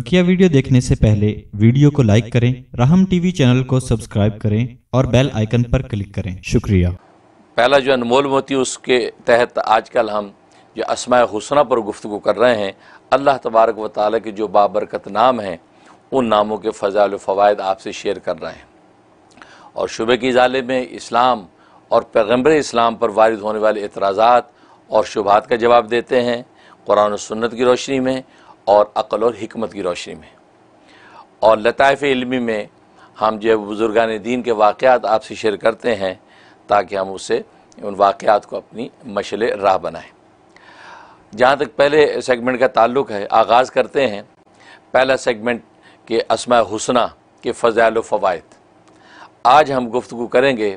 बकिया वीडियो देखने से पहले वीडियो को लाइक करें राहम टीवी चैनल को सब्सक्राइब करें और बेल आइकन पर क्लिक करें शुक्रिया पहला जो अनमोल मोती उसके तहत आजकल हम जो असमा हुसना पर गुफ्तु कर रहे हैं अल्लाह तबारक व ताल के जो बाबरकत नाम हैं उन नामों के फ़जाल फ़वाद आपसे शेयर कर रहे हैं और शुबे की इजाले में इस्लाम और पैगम्बर इस्लाम पर वारद होने वाले एतराज़ात और शुभात का जवाब देते हैं कुरान सन्नत की रोशनी में और अक़ल और हमत की रोशनी में और लतफ़ इलमी में हम जो है बुज़ुर्गान दीन के वाक़ात आपसे शेयर करते हैं ताकि हम उससे उन वाक़ात को अपनी मशल राह बनाएं जहाँ तक पहले सेगमेंट का ताल्लुक है आगाज़ करते हैं पहला सेगमेंट के असमा हुसना के फ़ायल फ़वाद आज हम गुफ्तु करेंगे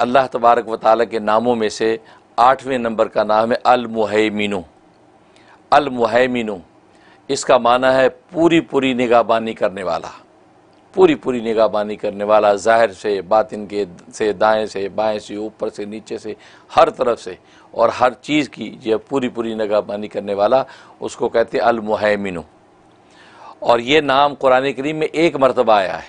अल्लाह तबारक व ताल के नामों में से आठवें नंबर का नाम है अलमुहैमिन अलमुहैमिन इसका माना है पूरी पूरी निगाहबानी करने वाला पूरी पूरी निगाहबानी करने वाला ज़ाहिर से बातिन के से दाएं से बाएं से ऊपर से नीचे से हर तरफ से और हर चीज़ की जो पूरी पूरी निगाहबानी करने वाला उसको कहते हैं अलमुहमिन और ये नाम कुरान करीम में एक मरतबा आया है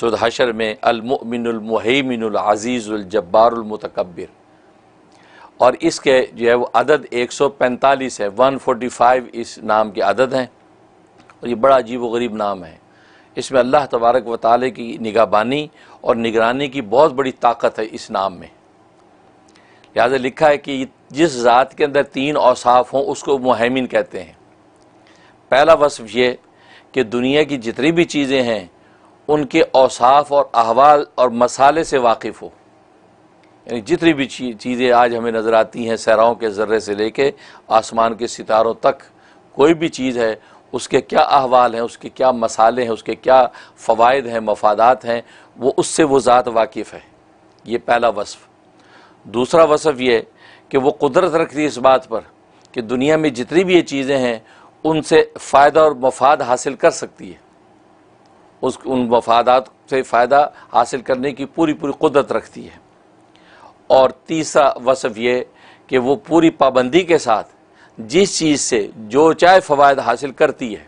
सुद हशर में अलमिनमहमिनज़ीज़ुलजब्बारमतकबिर और इसके जो है वो अदद 145 है 145 इस नाम के अदद हैं और ये बड़ा अजीब व गरीब नाम है इसमें अल्लाह तबारक व ताली की निगाहबानी और निगरानी की बहुत बड़ी ताकत है इस नाम में लिहाजा लिखा है कि जिस ज़ात के अंदर तीन औसाफ हों उसको मुहमिन कहते हैं पहला वसफ़ ये कि दुनिया की जितनी भी चीज़ें हैं उनके औसाफ और अहवाल और मसाले से वाकिफ़ हो यानी जितनी भी चीज़ें आज हमें नज़र आती हैं सैराओं के ज़र्रे से लेके आसमान के सितारों तक कोई भी चीज़ है उसके क्या अहवाल हैं उसके क्या मसाले हैं उसके क्या फ़वाद हैं मफादात हैं वो उससे वो ज़ात वाकिफ़ है ये पहला वसफ़ दूसरा वसफ़ ये कि वो कुदरत रखती है इस बात पर कि दुनिया में जितनी भी ये चीज़ें हैं उनसे फ़ायदा और मफाद हासिल कर सकती है उस उन मफादात से फ़ायदा हासिल करने की पूरी पूरी कुदरत रखती है और तीसरा वसफ़ ये कि वो पूरी पाबंदी के साथ जिस चीज़ से जो चाहे फ़वाद हासिल करती है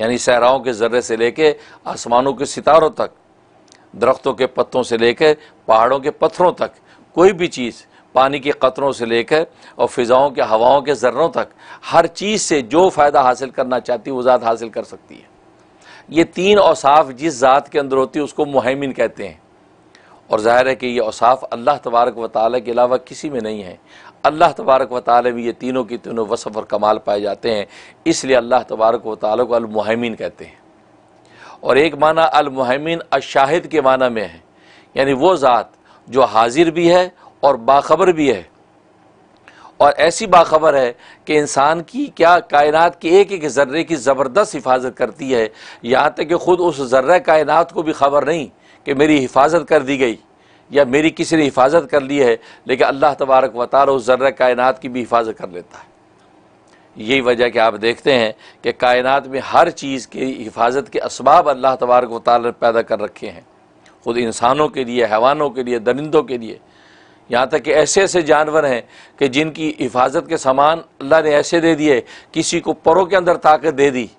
यानी सहराओं के ज़र्रे से लेके आसमानों के सितारों तक दरख्तों के पत्तों से लेकर पहाड़ों के पत्थरों तक कोई भी चीज़ पानी के कतरों से लेकर और फ़िज़ाओं के हवाओं के ज़र्रों तक हर चीज़ से जो फ़ायदा हासिल करना चाहती है वो ज़ात हासिल कर सकती है ये तीन औसाफ जिस ज़ात के अंदर होती है उसको मुहैमिन कहते हैं और ज़ाहिर है कि ये औसाफ़ अल्लाह तबारक व ताल के अलावा किसी में नहीं है अल्लाह तबारक व ताल में ये तीनों के तीनों वसफ़ और कमाल पाए जाते हैं इसलिए अल्लाह तबारक व ताल को अलमुहमिन कहते हैं और एक माना अलमुहमिन अशाहिद के माना में है यानी वो ज़ात जो हाजिर भी है और बाखबर भी है और ऐसी बाखबर है कि इंसान की क्या कायनात के एक एक ज़र्रे की ज़बरदस्त हिफाजत करती है यहाँ तक कि ख़ुद उस ज़र्र कायनात को भी खबर नहीं कि मेरी हिफाजत कर दी गई या मेरी किसी ने हिफाजत कर ली है लेकिन अल्लाह तबारक वतार उस ज़र्र कायन की भी हिफाजत कर लेता है यही वजह कि आप देखते हैं कि कायनात में हर चीज़ के हिफाजत के इसबाब अल्लाह तबारक वाल पैदा कर रखे हैं ख़ुद इंसानों के लिए हैवानों के लिए दरिंदों के लिए यहाँ तक कि ऐसे ऐसे जानवर हैं कि जिनकी हिफाजत के सामान अल्लाह ने ऐसे दे दिए किसी को परों के अंदर ताकत दे दी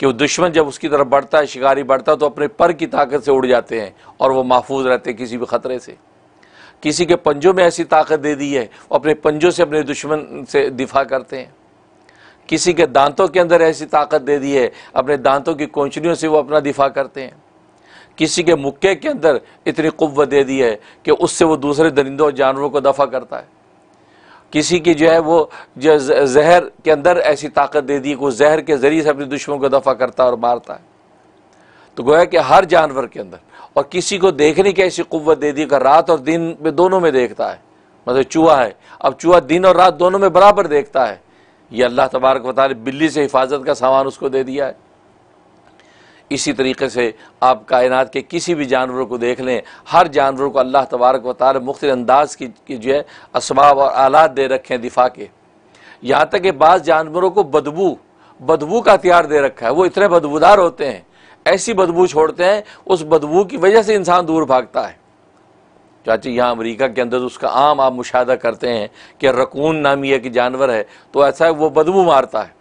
कि वो दुश्मन जब उसकी तरफ बढ़ता है शिकारी बढ़ता है तो अपने पर की ताकत से उड़ जाते हैं और वो महफूज रहते हैं किसी भी ख़तरे से किसी के पंजों में ऐसी ताकत दे दी है वो अपने पंजों से अपने दुश्मन से दिफा करते हैं किसी के दांतों के अंदर ऐसी ताकत दे दी है अपने दांतों की कोंचनियों से वो अपना दिफा करते हैं किसी के मुक्के के अंदर इतनी कुत दे दी है कि उससे वो दूसरे दरिंदों और जानवरों को दफ़ा करता है किसी की जो है वो जो जहर के अंदर ऐसी ताकत दे दी वो जहर के ज़रिए से अपने दुश्मन को दफ़ा करता और मारता है तो गोया कि हर जानवर के अंदर और किसी को देखने की ऐसी कुत दे दी का रात और दिन में दोनों में देखता है मतलब चूहा है अब चूहा दिन और रात दोनों में बराबर देखता है ये अल्लाह तबारक वाली बिल्ली से हिफाजत का सामान उसको दे दिया है इसी तरीके से आप कायनात के किसी भी जानवर को देख लें हर जानवर को अल्लाह तबारक व ताल मुख्त अंदाज की, की जो है इसबाब और आलात दे रखे हैं दिफा के यहाँ तक कि बाज़ जानवरों को बदबू बदबू का हथियार दे रखा है वो इतने बदबूदार होते हैं ऐसी बदबू छोड़ते हैं उस बदबू की वजह से इंसान दूर भागता है चाची यहाँ अमरीका के अंदर तो उसका आम आप मुशाह करते हैं कि रकून नामी एक जानवर है तो ऐसा है वो बदबू मारता है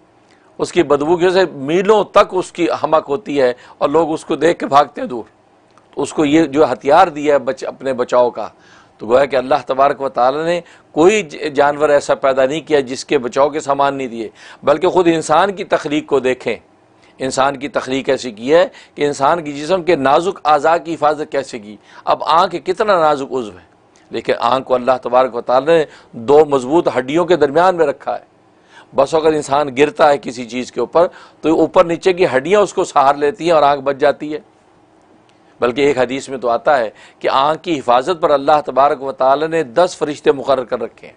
उसकी बदबू से मीलों तक उसकी हमक होती है और लोग उसको देख के भागते हैं दूर तो उसको ये जो हथियार दिया है बच, अपने बचाव का तो गोया कि अल्लाह तबारक व ताल ने कोई जानवर ऐसा पैदा नहीं किया जिसके बचाव के सामान नहीं दिए बल्कि ख़ुद इंसान की तख्लीक को देखें इंसान की तख्लीक ऐसी की है कि इंसान की जिसम के नाजुक अज़ा की हिफाजत कैसे की अब आँख कितना नाजुक उज्व है लेकिन आँख को अल्लाह तबारक वाली ने दो मजबूत हड्डियों के दरमियान में रखा है बस अगर इंसान गिरता है किसी चीज़ के ऊपर तो ऊपर नीचे की हड्डियाँ उसको सहार लेती हैं और आँख बच जाती है बल्कि एक हदीस में तो आता है कि आँख की हिफाजत पर अल्लाह तबारक व ताली ने दस फरिश्ते मुकर कर रखे हैं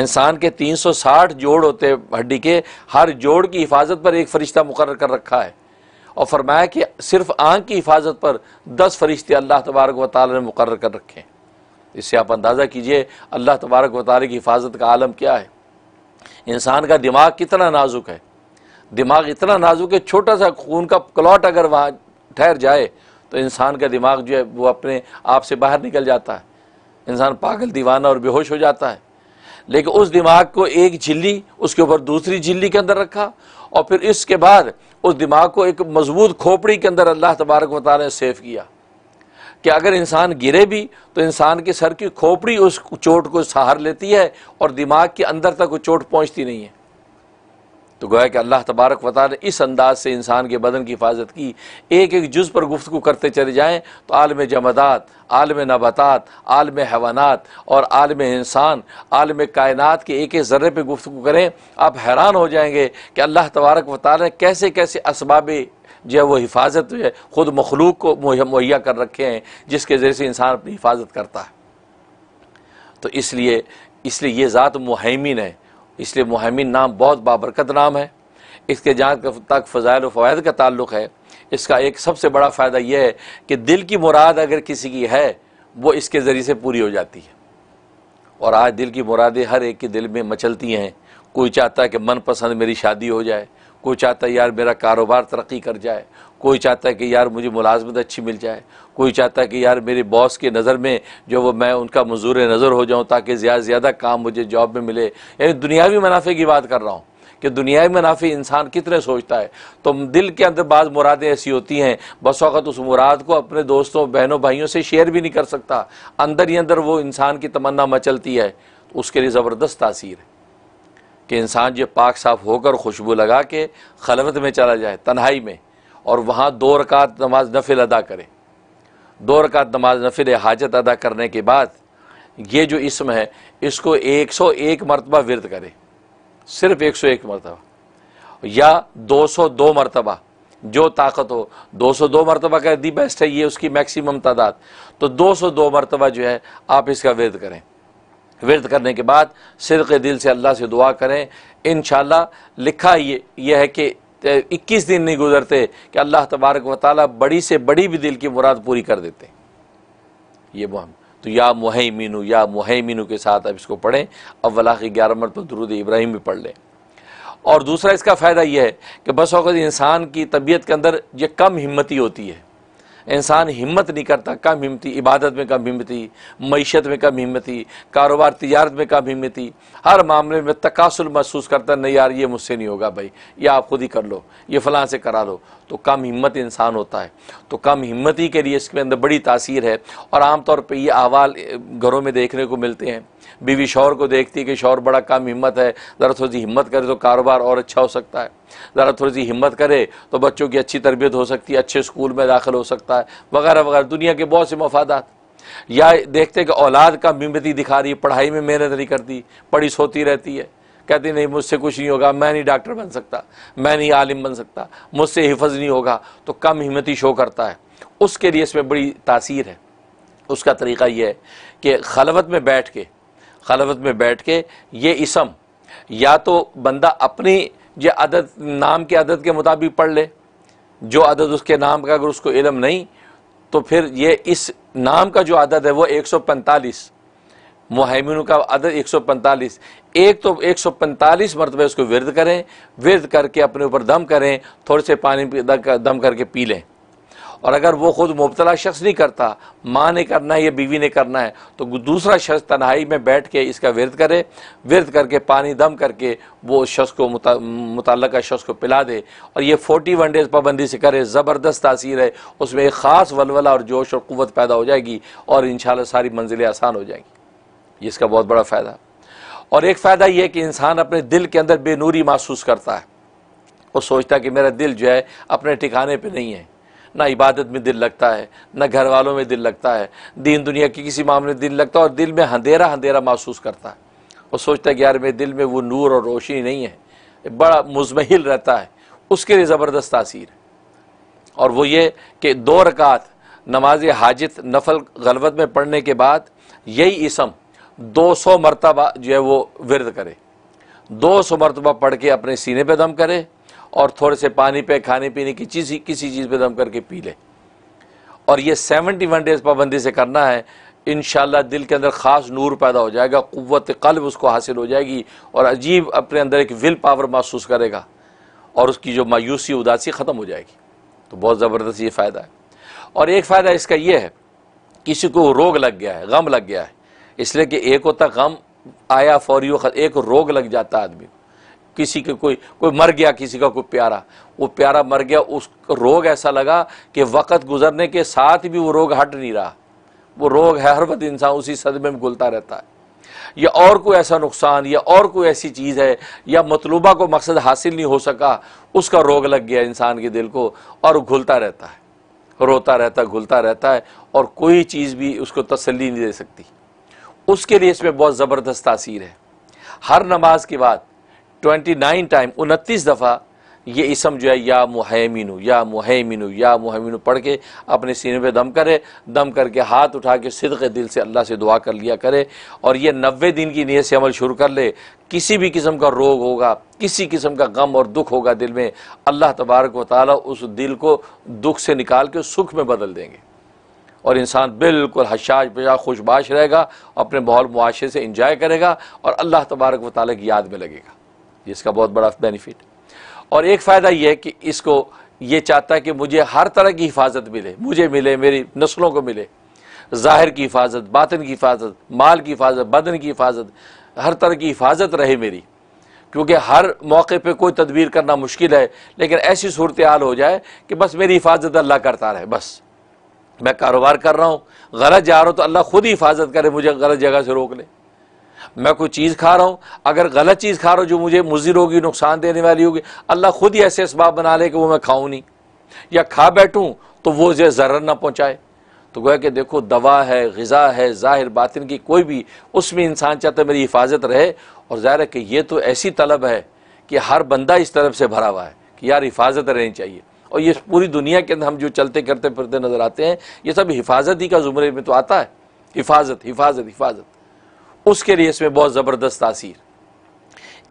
इंसान के 360 जोड़ होते हड्डी के हर जोड़ की हिफाजत पर एक फ़रिश्ता मुकर कर रखा है और फरमाया कि सिर्फ आँख की हिफाजत पर दस फरिश्ते अल्लाह तबारक व ताली ने मुकर कर रखे हैं इससे आप अंदाज़ा कीजिए अल्लाह तबारक व ताल की हिफाजत का आलम क्या है इंसान का दिमाग कितना नाजुक है दिमाग इतना नाजुक है छोटा सा खून का क्लॉट अगर वहाँ ठहर जाए तो इंसान का दिमाग जो है वो अपने आप से बाहर निकल जाता है इंसान पागल दीवाना और बेहोश हो जाता है लेकिन उस दिमाग को एक झिल्ली उसके ऊपर दूसरी झिल्ली के अंदर रखा और फिर इसके बाद उस दिमाग को एक मजबूत खोपड़ी के अंदर अल्लाह तबारक वाली ने किया कि अगर इंसान गिरे भी तो इंसान के सर की खोपड़ी उस चोट को सहार लेती है और दिमाग के अंदर तक वो चोट पहुंचती नहीं है तो गोया कि अल्लाह तबारक वाल ने इस अंदाज से इंसान के बदन की हिफाजत की एक एक जुज़ पर गुफ्तु करते चले जाएँ तो आलम जमदात आलम नबातात आलम हैवानात और आलम इंसान आलम कायनत के एक एक ज़र्रे पर गुफ्तु करें आप हैरान हो जाएंगे कि अल्लाह तबारक वाली ने कैसे कैसे इसबाब जो है वो हिफाजत जो है ख़ुद मखलूक को मुहैया कर रखे हैं जिसके ज़रिए से इंसान अपनी हिफाजत करता है तो इसलिए इसलिए ये ज़ात मुहैमिन है इसलिए मुहैमिन नाम बहुत बाबरकत नाम है इसके जहाँ तक फ़जाइल फ़वाद का ताल्लुक़ है इसका एक सबसे बड़ा फ़ायदा यह है कि दिल की मुराद अगर किसी की है वो इसके ज़रिए से पूरी हो जाती है और आज दिल की मुरादें हर एक के दिल में मचलती हैं कोई चाहता है कि मनपसंद मेरी शादी हो जाए कोई चाहता है यार मेरा कारोबार तरक्की कर जाए कोई चाहता है कि यार मुझे मुलाजमत अच्छी मिल जाए कोई चाहता है कि यार मेरे बॉस की नज़र में जो वो मैं उनका मजूर नज़र हो जाऊँ ताकि ज़्यादा से ज़्यादा काम मुझे जॉब में मिले यानी दुनियावी मुनाफे की बात कर रहा हूँ कि दुनियावी मुनाफे इंसान कितने सोचता है तो दिल के अंदर बाद मुरादें ऐसी होती हैं बस वक़्त उस मुराद को अपने दोस्तों बहनों भाइयों से शेयर भी नहीं कर सकता अंदर ही अंदर वो इंसान की तमन्ना मचलती है तो उसके लिए ज़बरदस्त तासीर है कि इंसान जो पाक साफ होकर खुशबू लगा के खलवत में चला जाए तन्हाई में और वहाँ दो रकात नमाज नफिल अदा करे दो रकात नमाज नफिल हाजत अदा करने के बाद ये जो इसम है इसको एक सौ एक मरतबा वर्द करे सिर्फ एक सौ एक मरतबा या दो सौ दो मरतबा जो ताकत हो दो सौ दो मरतबा का दी बेस्ट है ये उसकी मैक्सिमम तादाद तो दो सौ दो मरतबा जो है आप इसका वर्द करें वर्द करने के बाद सिर के दिल से अल्लाह से दुआ करें इन लिखा ये यह है कि इक्कीस दिन नहीं गुजरते कि अल्लाह तबारक व ताली बड़ी से बड़ी भी दिल की मुराद पूरी कर देते ये हम तो या मुहै मीनू या मुहै मीनू के साथ अब इसको पढ़ें अवला की ग्यारह मरत दरुद इब्राहिम भी पढ़ लें और दूसरा इसका फ़ायदा यह है कि बस अवत इंसान की तबीयत के अंदर यह कम हिम्मती होती है इंसान हिम्मत नहीं करता कम हिम्मती इबादत में कम हिम्मती मीशत में कम हिम्मती कारोबार तजारत में कम हिम्मती हर मामले में तकासुल महसूस करता नहीं यार ये मुझसे नहीं होगा भाई ये आप खुद ही कर लो ये फ़लाँ से करा लो तो कम हिम्मत इंसान होता है तो कम हिम्मती के लिए इसके अंदर बड़ी तासीर है और आमतौर पर ये अहवाल घरों में देखने को मिलते हैं बीवी शौर को देखती है कि शौर बड़ा कम हिम्मत है ज़रा थोड़ी सी हिम्मत करे तो कारोबार और अच्छा हो सकता है ज़रा थोड़ी सी हिम्मत करे तो बच्चों की अच्छी तरबियत हो सकती है अच्छे स्कूल में दाखिल हो सकता है सकता है वगैरह वगैरह दुनिया के बहुत से मफादात या देखते कि औलाद का मिमती दिखा रही पढ़ाई में मेहनत नहीं करती पढ़ी सोती रहती है कहती नहीं मुझसे कुछ नहीं होगा मैं नहीं डॉक्टर बन सकता मैं नहीं आलिम बन सकता मुझसे हिफज नहीं होगा तो कम हिम्मती शो करता है उसके लिए इसमें बड़ी तासीर है उसका तरीका यह है कि खलवत में बैठ के खलवत में बैठ के ये इसम या तो बंदा अपनी ये अदद नाम के अदद के मुताबिक पढ़ ले जो अदद उसके नाम का अगर उसको इलम नहीं तो फिर ये इस नाम का जो अदद है वो एक सौ पैंतालीस का अदद एक सौ पैंतालीस एक तो एक सौ पैंतालीस मरतबे उसको विरद करें विरद करके अपने ऊपर दम करें थोड़े से पानी दम करके पी लें और अगर वो ख़ुद मुबतला शख्स नहीं करता माँ ने करना है या बीवी ने करना है तो दूसरा शख्स तनहाई में बैठ के इसका विरद करे विरद करके पानी दम करके वो उस शख्स को मुतल शख्स को पिला दे और ये फोर्टी वन डेज़ पाबंदी से करे ज़बरदस्त तासीर है उसमें एक ख़ास वलवला और जोश और क़वत पैदा हो जाएगी और इन सारी मंजिलें आसान हो जाएंगी ये इसका बहुत बड़ा फ़ायदा और एक फ़ायदा यह कि इंसान अपने दिल के अंदर बेनूरी महसूस करता है वो सोचता है कि मेरा दिल जो है अपने ठिकाने पर नहीं है ना इबादत में दिल लगता है ना घर वालों में दिल लगता है दीन दुनिया की किसी मामले में दिल लगता है और दिल में अंधेरा अंधेरा महसूस करता है और सोचता है कि यार मेरे दिल में वो नूर और रोशनी नहीं है बड़ा मुजमहिल रहता है उसके लिए ज़बरदस्त तासीर है और वो ये कि दो रकात नमाज हाजत नफल गलबत में पढ़ने के बाद यही इसम दो सौ मरतबा जो है वो विरद करे दो सौ मरतबा पढ़ के अपने सीने पर दम करे और थोड़े से पानी पे खाने पीने की चीज़ किसी चीज़ पे दम तो करके पी ले और ये सेवेंटी वन डेज़ पाबंदी से करना है इन दिल के अंदर ख़ास नूर पैदा हो जाएगा क़वत कल्ब उसको हासिल हो जाएगी और अजीब अपने अंदर एक विल पावर महसूस करेगा और उसकी जो मायूसी उदासी ख़त्म हो जाएगी तो बहुत ज़बरदस्त ये फ़ायदा है और एक फ़ायदा इसका यह है किसी को रोग लग गया है गम लग गया है इसलिए कि एक होता गम आया फौरी एक रोग लग जाता है आदमी को किसी के कोई कोई मर गया किसी का कोई प्यारा वो प्यारा मर गया उस रोग ऐसा लगा कि वक़्त गुजरने के साथ भी वो रोग हट नहीं रहा वो रोग है हर वक्त इंसान उसी सदमे में घुलता रहता है या और कोई ऐसा नुकसान या और कोई ऐसी चीज़ है या मतलूबा को मकसद हासिल नहीं हो सका उसका रोग लग गया इंसान के दिल को और घुलता रहता है रोता रहता घुलता रहता है और कोई चीज़ भी उसको तसली नहीं दे सकती उसके लिए इसमें बहुत ज़बरदस्त तासीर है हर नमाज के बाद ट्वेंटी नाइन टाइम उनतीस दफ़ा ये इसम जो है या मुहैमिनु या मुहैमिनु या मुहैमिनु पढ़ के अपने सीने पे दम करे दम करके हाथ उठा के सिद्क दिल से अल्लाह से दुआ कर लिया करे और ये नबे दिन की नीयत से अमल शुरू कर ले किसी भी किस्म का रोग होगा किसी किस्म का गम और दुख होगा दिल में अल्लाह तबारक व ताली उस दिल को दुख से निकाल के सुख में बदल देंगे और इंसान बिल्कुल हशाज बजा खुशबाश रहेगा अपने माहौल मुआशरे से इंजॉय करेगा और अल्लाह तबारक व ताली की याद में लगेगा जिसका बहुत बड़ा बेनिफिट और एक फ़ायदा यह है कि इसको ये चाहता है कि मुझे हर तरह की हिफाजत मिले मुझे मिले मेरी नस्लों को मिले ज़ाहिर की हिफाजत बातन की हिफाजत माल की हिफाजत बदन की हिफाजत हर तरह की हिफाजत रहे मेरी क्योंकि हर मौके पे कोई तदबीर करना मुश्किल है लेकिन ऐसी सूरत हाल हो जाए कि बस मेरी हिफाजत अल्लाह करता रहे बस मैं कारोबार कर रहा हूँ गलत जा रहा हूँ तो अल्लाह खुद ही हिफाजत करे मुझे गलत जगह से रोक ले मैं कोई चीज़ खा रहा हूँ अगर गलत चीज़ खा रहा हूँ जो मुझे मुजिर होगी नुकसान देने वाली होगी अल्लाह खुद ही ऐसे इसबाब बना ले कि वो मैं खाऊँ नहीं या खा बैठूँ तो वो जो ज़र ना पहुँचाए तो गोया कि देखो दवा है गज़ा है ज़ाहिर बातिन की कोई भी उसमें इंसान चाहता है मेरी हिफाजत रहे और ज़ाहिर है कि ये तो ऐसी तलब है कि हर बंदा इस तरफ से भरा हुआ है कि यार हिफाजत रहनी चाहिए और ये पूरी दुनिया के अंदर हम जो चलते करते फिरते नज़र आते हैं ये सब हिफाजत ही का ज़ुमरे में तो आता है हिफाजत हिफाजत हिफाजत उसके लिए इसमें बहुत ज़बरदस्त तासीर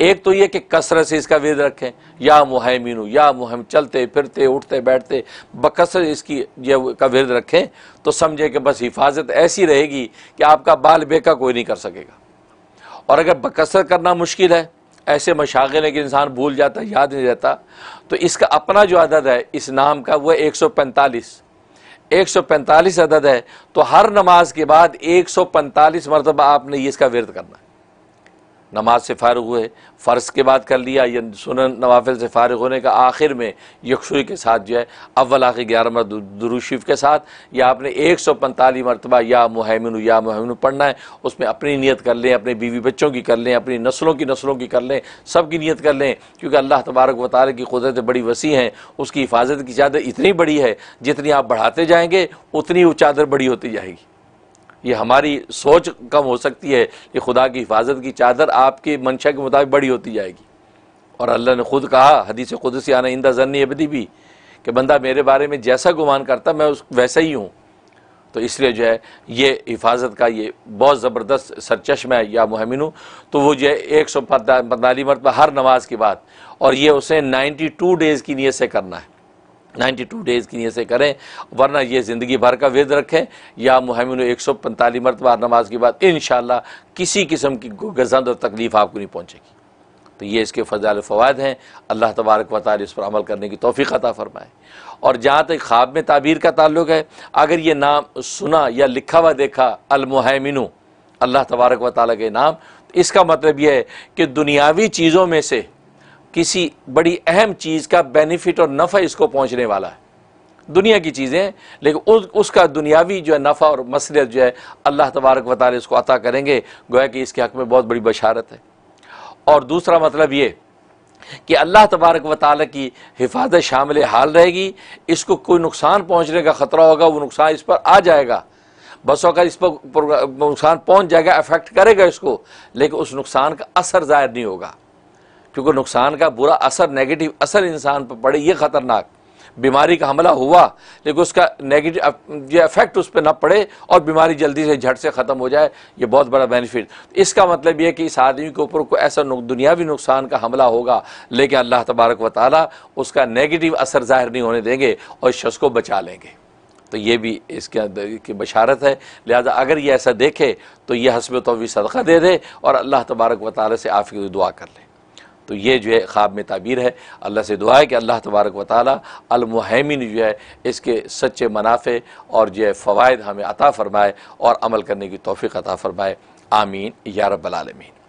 एक तो यह कि कसरत से इसका वेद रखें या मुहैमीनू या मुहम चलते फिरते उठते बैठते बकसर इसकी यह का वेद रखें तो समझे कि बस हिफाजत ऐसी रहेगी कि आपका बाल बेका कोई नहीं कर सकेगा और अगर बकसर करना मुश्किल है ऐसे मशागिल है कि इंसान भूल जाता याद नहीं रहता तो इसका अपना जो अदद है इस नाम का वह एक सौ पैंतालीस एक सौ पैंतालीस अदद है तो हर नमाज के बाद एक सौ पैंतालीस मरतबा आपने इसका विरद करना है नमाज से फ़ारग हुए फ़र्ज़ के बाद कर लिया या सुन नवाफिल से फ़ारग होने का आखिर में यकसुई के साथ जो है अव्वल आखिर ग्यारह मरत दुरुशीफ़ के साथ या आपने एक सौ पैंतालीस मरतबा या मुहमिन या मुहमिन पढ़ना है उसमें अपनी नीयत कर लें अपने बीवी बच्चों की कर लें अपनी नस्लों की नस्लों की कर लें सब की नीयत कर लें क्योंकि अल्लाह तबारक व की कुदरत बड़ी वसी हैं उसकी हिफाजत की चादर इतनी बड़ी है जितनी आप बढ़ाते जाएँगे उतनी वो चादर बड़ी होती जाएगी ये हमारी सोच कम हो सकती है कि खुदा की हिफाजत की चादर आपके मंशा के मुताबिक बड़ी होती जाएगी और अल्लाह ने खुद कहा हदीस से आना इंदा जन्नी अबदी भी कि बंदा मेरे बारे में जैसा गुमान करता मैं उस वैसा ही हूँ तो इसलिए जो है ये हिफाजत का ये बहुत ज़बरदस्त सरचश्मा है या मुहमिन तो वो जो है एक सौ पैंतालीस मरतबा हर नमाज के बाद और ये उसे नाइन्टी टू डेज़ की नीयत से करना है नाइन्टी टू डेज़ की नीयत से करें वरना ये ज़िंदगी भर का वेद रखें या मुहमिन एक सौ पैंतालीस मरतबा नमाज के बाद इन किसी किस्म की गजंद और तकलीफ़ आपको नहीं पहुँचेगी तो ये इसके फ़जाल फ़वाद हैं अल्लाह तबारक व तारी इस पर अमल करने की तोफ़ी अता फ़रमाए और जहाँ तक ख्वाब में ताबीर का ताल्लुक है अगर ये नाम सुना या लिखा हुआ देखा अलमुहमिन अल्लाह तबारक व ताल के नाम तो इसका मतलब यह है कि दुनियावी चीज़ों में से किसी बड़ी अहम चीज़ का बेनिफिट और नफ़ा इसको पहुँचने वाला है दुनिया की चीज़ें लेकिन उस, उसका दुनियावी जो है नफ़ा और मसरत जो है अल्लाह तबारक वाले इसको अता करेंगे गोया कि इसके हक़ में बहुत बड़ी बशारत है और दूसरा मतलब ये कि अल्लाह तबारक व की हिफाजत शामिल हाल रहेगी इसको कोई नुकसान पहुँचने का ख़तरा होगा वो नुकसान इस पर आ जाएगा बस अगर इस पर नुकसान पहुँच जाएगा अफेक्ट करेगा इसको लेकिन उस नुकसान का असर ज़ाहिर नहीं होगा क्योंकि नुकसान का बुरा असर नेगेटिव असर इंसान पर पड़े ये ख़तरनाक बीमारी का हमला हुआ लेकिन उसका नेगेटिव ये इफेक्ट उस पर ना पड़े और बीमारी जल्दी से झट से ख़त्म हो जाए ये बहुत बड़ा बेनिफिट इसका मतलब ये कि इस आदमी के ऊपर कोई ऐसा दुनियावी नुकसान का हमला होगा लेकिन अल्लाह तबारक व ताली उसका नेगेटिव असर ज़ाहिर नहीं होने देंगे और शख्स को बचा लेंगे तो ये भी इसके अंदर की बशारत है लिहाजा अगर ये ऐसा देखे तो ये हसब तो सदक़ा दे दे और अल्लाह तबारक व ताली से आफ़ी दुआ कर ले तो ये जो है ख्वाब में ताबीर है अल्लाह से दुआ है कि अल्लाह तबारक व तालमहमिन जो है इसके सच्चे मुनाफ़े और जो है फ़वाद हमें अता फ़रमाए और अमल करने की तोफ़ी अता फ़रमाए आमीन या रबालमीन